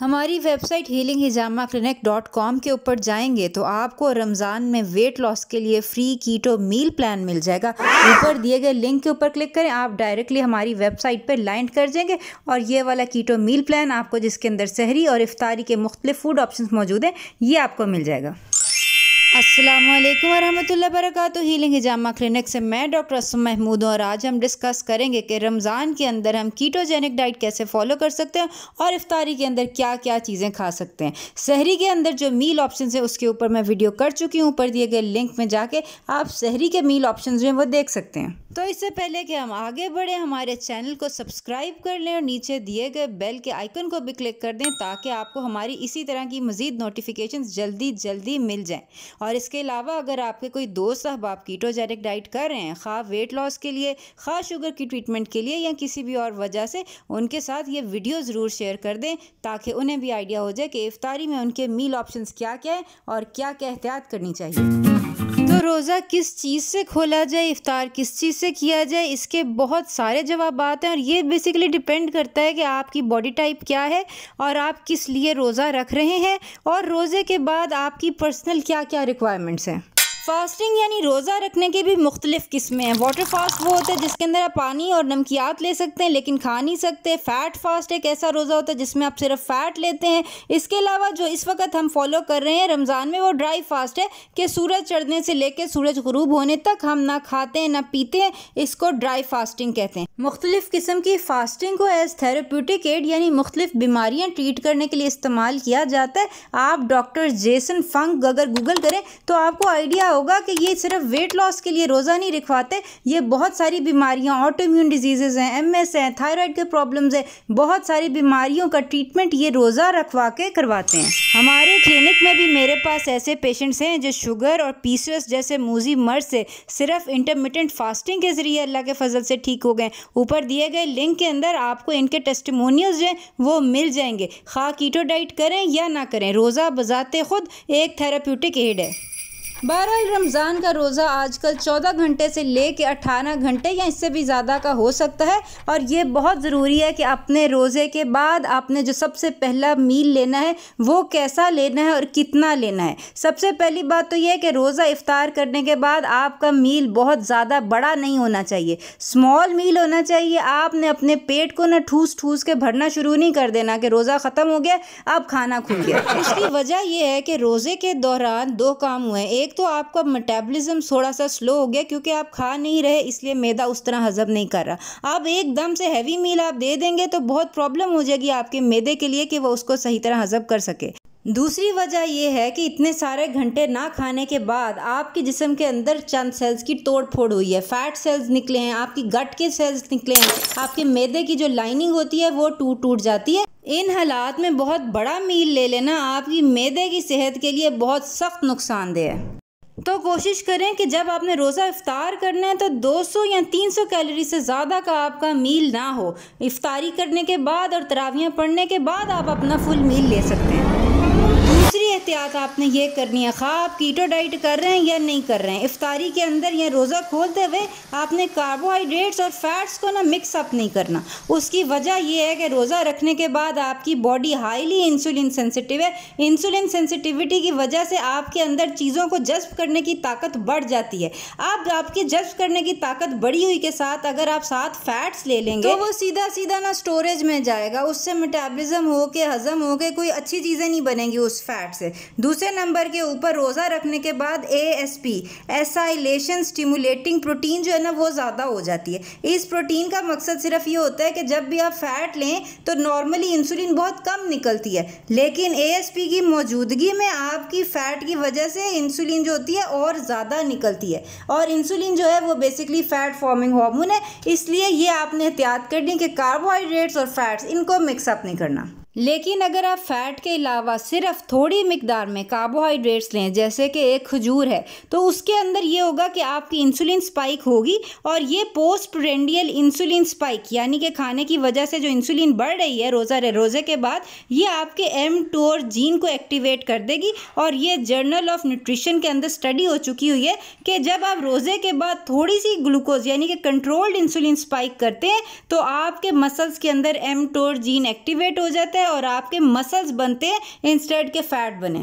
हमारी website healing Hijama clinic dot com के ऊपर जाएंगे तो आपको रमज़ान में वेट लॉस के लिए फ्री कीटो मील प्लान मिल जाएगा ऊपर दिए गए लिंक के ऊपर क्लिक करें आप डायरेक्टली हमारी वेबसाइट पर लैंड कर जाएंगे और ये वाला कीटो मील प्लान आपको जिसके अंदर शहरी और इफ्तारी के मुख्तलिफ फूड ऑप्शन मौजूद हैं ये आपको मिल जाएगा अस्सलाम वालेकुम वरहमतुल्लाह वरकत हीलिंग हिजामा क्लिनिक से मैं डॉक्टर असम महमूद हूँ और आज हम डिस्कस करेंगे कि रमज़ान के अंदर हम कीटोजेनिक डाइट कैसे फॉलो कर सकते हैं और इफ्तारी के अंदर क्या क्या चीज़ें खा सकते हैं सहरी के अंदर जो मील ऑप्शन है उसके ऊपर मैं वीडियो कर चुकी हूँ ऊपर दिए गए लिंक में जाके आप सहरी के मील ऑप्शन जो हैं वो देख सकते हैं तो इससे पहले कि हम आगे बढ़े हमारे चैनल को सब्सक्राइब कर लें और नीचे दिए गए बेल के आइकन को भी क्लिक कर दें ताकि आपको हमारी इसी तरह की मज़ीद नोटिफिकेशन जल्दी जल्दी मिल जाएँ और इसके अलावा अगर आपके कोई दोस्त अहबाब कीटोजेनिक डाइट कर रहे हैं खा वेट लॉस के लिए खा शुगर की ट्रीटमेंट के लिए या किसी भी और वजह से उनके साथ ये वीडियो ज़रूर शेयर कर दें ताकि उन्हें भी आइडिया हो जाए कि इफ्तारी में उनके मील ऑप्शन क्या क्या है और क्या क्या एहतियात करनी चाहिए रोज़ा किस चीज़ से खोला जाए इफ़ार किस चीज़ से किया जाए इसके बहुत सारे जवाब हैं और ये बेसिकली डिपेंड करता है कि आपकी बॉडी टाइप क्या है और आप किस लिए रोज़ा रख रहे हैं और रोज़े के बाद आपकी पर्सनल क्या क्या रिक्वायरमेंट्स हैं फास्टिंग यानी रोज़ा रखने की भी मुख्तलिफ किस्में हैं वाटर फास्ट वो होता है जिसके अंदर आप पानी और नमकियात ले सकते हैं लेकिन खा नहीं सकते फ़ैट फास्ट एक ऐसा रोज़ा होता है जिसमें आप सिर्फ फ़ैट लेते हैं इसके अलावा जो इस वक्त हम फॉलो कर रहे हैं रमज़ान में वो ड्राई फास्ट है कि सूरज चढ़ने से लेकर सूरज गरूब होने तक हम ना खाते हैं ना पीते हैं इसको ड्राई फास्टिंग कहते हैं मुख्तलिफ किस्म की फास्टिंग को एज थेरेप्यूटिक एड यानी मुख्तलिफ बीमारियाँ ट्रीट करने के लिए इस्तेमाल किया जाता है आप डॉक्टर जेसन फंक अगर गूगल करें तो आपको आइडिया होगा कि ये सिर्फ वेट लॉस के लिए रोज़ा नहीं रखवाते ये बहुत सारी बीमारियाँ ऑटो इम्यून डिजीज़ हैं एम एस हैं थायराइड के प्रॉब्लम्स हैं बहुत सारी बीमारियों का ट्रीटमेंट ये रोज़ा रखवा के करवाते हैं हमारे क्लिनिक में भी मेरे पास ऐसे पेशेंट्स हैं जो शुगर और पी जैसे मूजी मर्ज से सिर्फ इंटरमीडियंट फास्टिंग के ज़रिए अल्लाह के फजल से ठीक हो गए ऊपर दिए गए लिंक के अंदर आपको इनके टेस्टमोनियल जो हैं वो मिल जाएंगे खा कीटो डाइट करें या ना करें रोज़ा बजाते खुद एक थेरापूटिक एड है बहरहाल रमज़ान का रोज़ा आजकल 14 घंटे से ले कर अठारह घंटे या इससे भी ज़्यादा का हो सकता है और ये बहुत ज़रूरी है कि अपने रोज़े के बाद आपने जो सबसे पहला मील लेना है वो कैसा लेना है और कितना लेना है सबसे पहली बात तो ये है कि रोज़ा इफ़ार करने के बाद आपका मील बहुत ज़्यादा बड़ा नहीं होना चाहिए स्मॉल मील होना चाहिए आपने अपने पेट को ना ठूस ठूस के भरना शुरू नहीं कर देना कि रोज़ा ख़त्म हो गया अब खाना खुल गया इसकी वजह यह है कि रोज़े के दौरान दो काम हुए एक एक तो आपका मेटाबॉलिज्म थोड़ा सा स्लो हो गया क्योंकि आप खा नहीं रहे इसलिए मैदा उस तरह हजम नहीं कर रहा आप एकदम से हैवी मील आप दे देंगे तो बहुत प्रॉब्लम हो जाएगी आपके मैदे के लिए कि वो उसको सही तरह हजम कर सके दूसरी वजह यह है कि इतने सारे घंटे ना खाने के बाद आपके जिसम के अंदर चंद सेल्स की तोड़ फोड़ हुई है फैट सेल्स निकले हैं आपकी गट के सेल्स निकले हैं आपके मैदे की जो लाइनिंग होती है वो टूट टूट जाती है इन हालात में बहुत बड़ा मील ले लेना आपकी मैदे की सेहत के लिए बहुत सख्त नुकसानदेह है तो कोशिश करें कि जब आपने रोज़ा इफ्तार करना है तो 200 या 300 कैलोरी से ज़्यादा का आपका मील ना हो इफ्तारी करने के बाद और तरावियाँ पढ़ने के बाद आप अपना फुल मील ले सकते हैं दूसरी एहतियात आपने ये करनी है खा आप कीटो डाइट कर रहे हैं या नहीं कर रहे हैं इफ्तारी के अंदर या रोज़ा खोलते हुए आपने कार्बोहाइड्रेट्स और फैट्स को ना मिक्स अप नहीं करना उसकी वजह यह है कि रोज़ा रखने के बाद आपकी बॉडी हाईली इंसुलिन सेंसिटिव है इंसुलिन सेंसिटिविटी की वजह से आपके अंदर चीज़ों को जज्ब करने की ताकत बढ़ जाती है अब आपकी जज्ब करने की ताकत बढ़ी हुई के साथ अगर आप साथ फैट्स ले लेंगे तो वो सीधा सीधा ना स्टोरेज में जाएगा उससे मेटाबॉलिज्म होके हजम होके कोई अच्छी चीज़ें नहीं बनेंगी उस फैट फैट से दूसरे नंबर के ऊपर रोज़ा रखने के बाद A S P acylation stimulating protein जो है ना वो ज़्यादा हो जाती है इस प्रोटीन का मकसद सिर्फ ये होता है कि जब भी आप फैट लें तो नॉर्मली इंसुलिन बहुत कम निकलती है लेकिन ए एस पी की मौजूदगी में आपकी फ़ैट की वजह से इंसुलिन जो होती है और ज़्यादा निकलती है और इंसुलिन जो है वो बेसिकली फ़ैट फॉर्मिंग हार्मोन है इसलिए ये आपने एहतियात करनी कि कार्बोहाइड्रेट्स और फैट्स इनको मिक्सअप नहीं करना लेकिन अगर आप फैट के अलावा सिर्फ थोड़ी मकदार में कार्बोहाइड्रेट्स लें जैसे कि एक खजूर है तो उसके अंदर ये होगा कि आपकी इंसुलिन स्पाइक होगी और ये पोस्ट प्रेंडियल इंसुलिन स्पाइक यानी कि खाने की वजह से जो इंसुलिन बढ़ रही है रोज़ा रोज़े के बाद ये आपके एम टोर जीन को एक्टिवेट कर देगी और ये जर्नल ऑफ न्यूट्रिशन के अंदर स्टडी हो चुकी हुई है कि जब आप रोज़े के बाद थोड़ी सी ग्लूकोज यानी कि कंट्रोल्ड इंसुलिन स्पाइक करते हैं तो आपके मसल्स के अंदर एम टोर जीन एक्टिवेट हो जाता है और आपके मसल्स बनते हैं इंस्टेड के फैट बने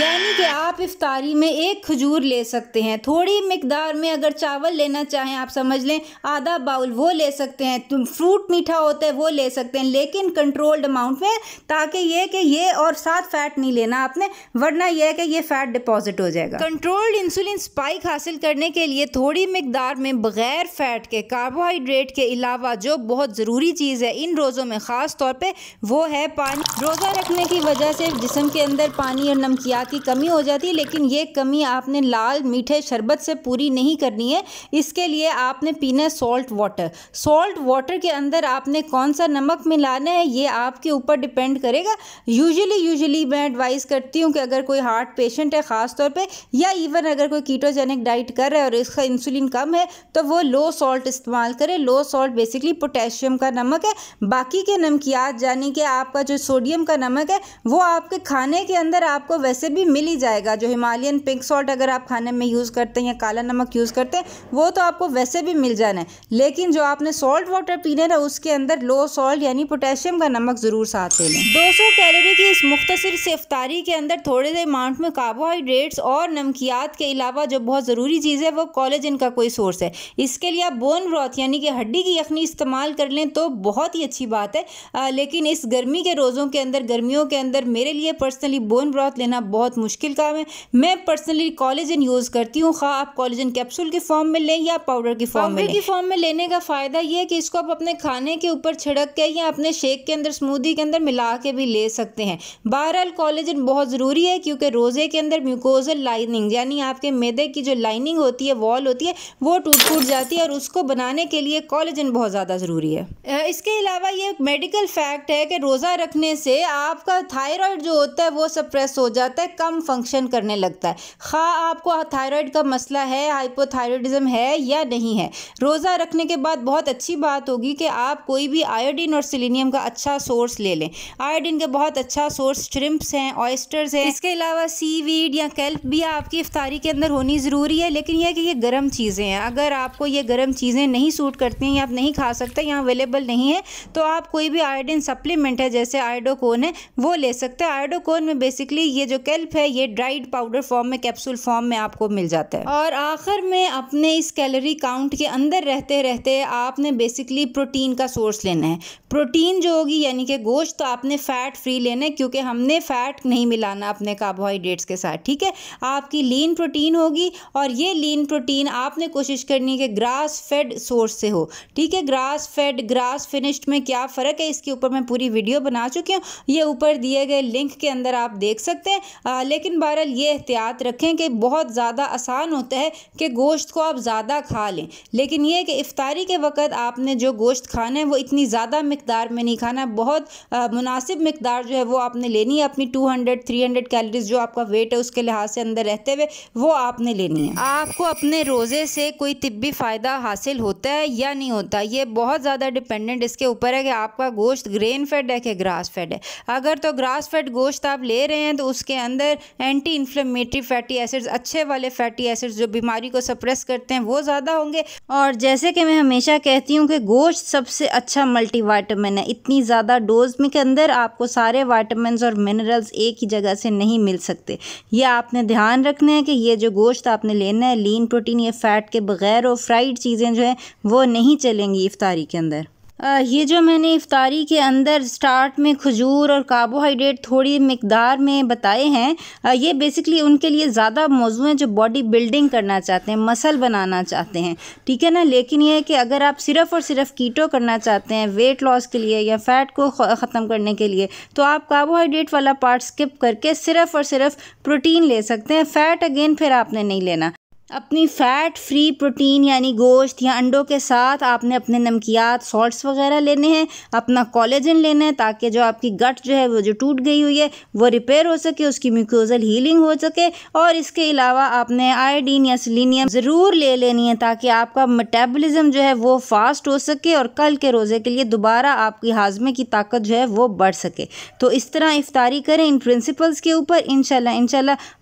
यानी कि आप इफ्तारी में एक खजूर ले सकते हैं थोड़ी मकदार में अगर चावल लेना चाहें आप समझ लें आधा बाउल वो ले सकते हैं तुम फ्रूट मीठा होता है वो ले सकते हैं लेकिन कंट्रोल्ड अमाउंट में ताकि ये कि ये और साथ फैट नहीं लेना आपने वरना यह है कि ये फैट डिपॉजिट हो जाएगा कंट्रोल्ड इंसुलिन स्पाइक हासिल करने के लिए थोड़ी मकदार में बगैर फैट के कार्बोहाइड्रेट के अलावा जो बहुत ज़रूरी चीज़ है इन रोज़ों में ख़ास तौर पर वो है पानी रोज़ा रखने की वजह से जिसम के अंदर पानी और नमकियात की कमी हो जाती है लेकिन ये कमी आपने लाल मीठे शरबत से पूरी नहीं करनी है इसके लिए आपने पीना है सॉल्ट वाटर सॉल्ट वाटर के अंदर आपने कौन सा नमक मिलाना है ये आपके ऊपर डिपेंड करेगा यूजली यूजली मैं एडवाइस करती हूँ कि अगर कोई हार्ट पेशेंट है ख़ास तौर पर या इवन अगर कोई कीटोजेनिक डाइट कर रहा है और इसका इंसुलिन कम है तो वो लो सॉल्ट इस्तेमाल करें लो सॉल्ट बेसिकली पोटेशियम का नमक है बाकी के नमकियात जानी कि आप आपका जो सोडियम का नमक है वो आपके खाने के अंदर आपको वैसे भी मिल ही जाएगा जो हिमालयन पिंक सॉल्ट अगर आप खाने में यूज़ करते हैं या काला नमक यूज़ करते हैं वो तो आपको वैसे भी मिल जाना है लेकिन जो आपने सॉल्ट वाटर पीने ना उसके अंदर लो सॉल्ट यानी पोटेशियम का नमक ज़रूर साथ ले लें दो कैलोरी की इस मुख्तर से अफ्तारी के अंदर थोड़े से अमाउंट में कार्बोहाइड्रेट्स और नमकियात के अलावा जो बहुत ज़रूरी चीज़ है वो कॉलेजन का कोई सोर्स है इसके लिए आप बोन ब्रॉथ यानी कि हड्डी की यखनी इस्तेमाल कर लें तो बहुत ही अच्छी बात है आ, लेकिन इस गर्मी गर्मी के रोज़ों के अंदर गर्मियों के अंदर मेरे लिए पर्सनली बोन ब्रॉथ लेना बहुत मुश्किल काम है मैं पर्सनली कॉलेजन यूज़ करती हूँ खा हाँ, आप कॉलेजन कैप्सूल के फॉर्म में लें या पाउडर के फॉर्म में की फॉर्म में लेने का फ़ायदा यह है कि इसको आप अपने खाने के ऊपर छिड़क के या अपने शेक के अंदर स्मूदी के अंदर मिला के भी ले सकते हैं बहरहाल कॉलेजन बहुत ज़रूरी है क्योंकि रोज़े के अंदर म्यूकोजल लाइनिंग यानी आपके मैदे की जो लाइनिंग होती है वॉल होती है वो टूट फूट जाती है और उसको बनाने के लिए कॉलेजन बहुत ज़्यादा ज़रूरी है इसके अलावा ये मेडिकल फैक्ट है कि रोज़ा मीठा रखने से आपका थायराइड जो होता है वो सप्रेस हो जाता है कम फंक्शन करने लगता है खा आपको थायराइड का मसला है हाइपोथायरॉयडिज्म है या नहीं है रोज़ा रखने के बाद बहुत अच्छी बात होगी कि आप कोई भी आयोडीन और सिलीनियम का अच्छा सोर्स ले लें आयोडीन के बहुत अच्छा सोर्स श्रिम्प्स हैं ऑयस्टर्स हैं इसके अलावा सी या कैल्प भी आपकी इफ्तारी के अंदर होनी ज़रूरी है लेकिन यह कि ये गर्म चीज़ें हैं अगर आपको ये गर्म चीज़ें नहीं सूट करती हैं या आप नहीं खा सकते यहाँ अवेलेबल नहीं है तो आप कोई भी आयोडीन सप्लीमेंट है जैसे आयोडोकोन है वो ले सकते हैं आयोडोकोन में बेसिकली ये जो कैल्प है ये ड्राइड पाउडर फॉर्म में कैप्सूल फॉर्म में आपको मिल जाता है और आखिर में अपने इस कैलोरी काउंट के अंदर रहते रहते आपने बेसिकली प्रोटीन का सोर्स लेना है प्रोटीन जो होगी यानी कि गोश्त तो आपने फ़ैट फ्री लेना है क्योंकि हमने फ़ैट नहीं मिलाना अपने कार्बोहाइड्रेट्स के साथ ठीक है आपकी लीन प्रोटीन होगी और ये लीन प्रोटीन आपने कोशिश करनी है कि ग्रास फेड सोर्स से हो ठीक है ग्रास फेड ग्रास फिनिश्ड में क्या फ़र्क है इसके ऊपर मैं पूरी वीडियो बना चुकी हूँ ये ऊपर दिए गए लिंक के अंदर आप देख सकते हैं आ, लेकिन बहरहाल ये एहतियात रखें कि बहुत ज़्यादा आसान होता है कि गोश्त को आप ज़्यादा खा लें लेकिन ये कि इफ़ारी के वक्त आपने जो गोश्त खाना है वो इतनी ज़्यादा मकदार में नहीं खाना बहुत मुनासिब मकदार जो है वो आपने लेनी है अपनी two hundred three hundred calories जो आपका वेट है उसके लिहाज से अंदर रहते हुए वो आपने लेनी है आपको अपने रोज़े से कोई तबी फ़ायदा हासिल होता है या नहीं होता ये बहुत ज़्यादा डिपेंडेंट इसके ऊपर है कि आपका गोश्त ग्रेन फेड है कि ग्रास फेड है अगर तो ग्रास फेड गोश्त आप ले रहे हैं तो उसके अंदर एंटी इन्फ्लेमेटरी फैटी एसिड्स अच्छे वाले फैटी एसिड्स जो बीमारी को सप्रेस करते हैं वो ज़्यादा होंगे और जैसे कि मैं हमेशा कहती हूँ कि गोश्त सबसे अच्छा वाइटमिन है इतनी ज़्यादा डोज में के अंदर आपको सारे वाइटमिन और मिनरल्स एक ही जगह से नहीं मिल सकते ये आपने ध्यान रखना है कि ये जो गोश्त आपने लेना है लीन प्रोटीन ये फ़ैट के बगैर और फ्राइड चीज़ें जो हैं वो नहीं चलेंगी इफ्तारी के अंदर ये जो मैंने इफ़ारी के अंदर स्टार्ट में खजूर और कार्बोहाइड्रेट थोड़ी मकदार में बताए हैं ये बेसिकली उनके लिए ज़्यादा मौजू हैं जो बॉडी बिल्डिंग करना चाहते हैं मसल बनाना चाहते हैं ठीक है ना लेकिन यह है कि अगर आप सिर्फ़ और सिर्फ कीटो करना चाहते हैं वेट लॉस के लिए या फ़ैट को ख़त्म करने के लिए तो आप कार्बोहाइड्रेट वाला पार्ट स्किप करके सिर्फ़ और सिर्फ प्रोटीन ले सकते हैं फ़ैट अगेन फिर आपने नहीं लेना अपनी फ़ैट फ्री प्रोटीन यानी गोश्त या अंडों के साथ आपने अपने नमकियात सॉल्ट्स वगैरह लेने हैं अपना कॉलेजन लेना है ताकि जो आपकी गट जो है वो जो टूट गई हुई है वो रिपेयर हो सके उसकी म्यूकोजल हीलिंग हो सके और इसके अलावा आपने आयोडीन या सिलीनियम ज़रूर ले लेनी है ताकि आपका मेटाबॉलिज्म जो है वो फास्ट हो सके और कल के रोज़े के लिए दोबारा आपकी हाजमे की ताकत जो है वो बढ़ सके तो इस तरह इफ्तारी करें इन प्रिंसिपल्स के ऊपर इन शाला इन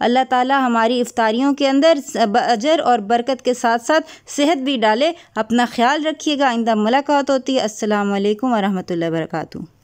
अल्लाह ताली हमारी इफ्तारियों के अंदर अजर और बरकत के साथ साथ सेहत भी डाले अपना ख्याल रखिएगा आइंदा मुलाकात होती है असलकम वरहमल वर्का